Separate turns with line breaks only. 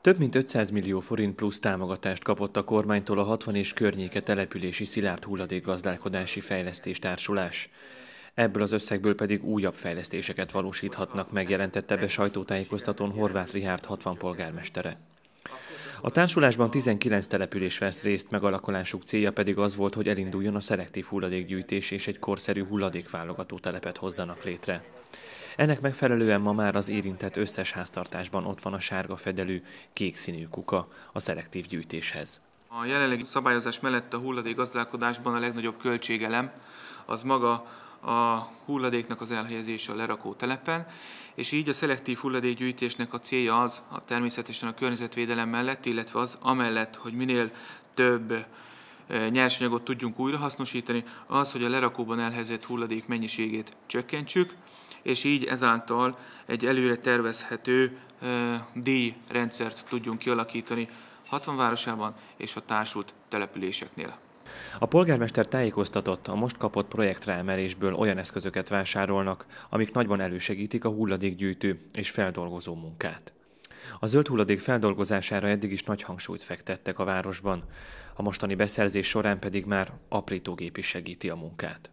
Több mint 500 millió forint plusz támogatást kapott a kormánytól a 60 és környéke települési szilárd hulladék gazdálkodási fejlesztés társulás. Ebből az összegből pedig újabb fejlesztéseket valósíthatnak, megjelentette be sajtótájékoztatón Horváth Rihárd 60 polgármestere. A társulásban 19 település vesz részt, megalakulásuk célja pedig az volt, hogy elinduljon a szelektív hulladékgyűjtés és egy korszerű hulladékválogató telepet hozzanak létre. Ennek megfelelően ma már az érintett összes háztartásban ott van a sárga fedelű, kék színű kuka a szelektív gyűjtéshez.
A jelenlegi szabályozás mellett a hulladék gazdálkodásban a legnagyobb költségelem az maga a hulladéknak az elhelyezése a lerakó telepen, és így a szelektív hulladékgyűjtésnek a célja az, a természetesen a környezetvédelem mellett, illetve az amellett, hogy minél több eh, nyersanyagot tudjunk újrahasznosítani, az, hogy a lerakóban elhelyezett hulladék mennyiségét csökkentsük, és így ezáltal egy előre tervezhető díjrendszert tudjunk kialakítani 60 városában és a társult településeknél.
A polgármester tájékoztatott, a most kapott projektráemelésből olyan eszközöket vásárolnak, amik nagyban elősegítik a hulladékgyűjtő és feldolgozó munkát. A zöld hulladék feldolgozására eddig is nagy hangsúlyt fektettek a városban, a mostani beszerzés során pedig már aprítógép is segíti a munkát.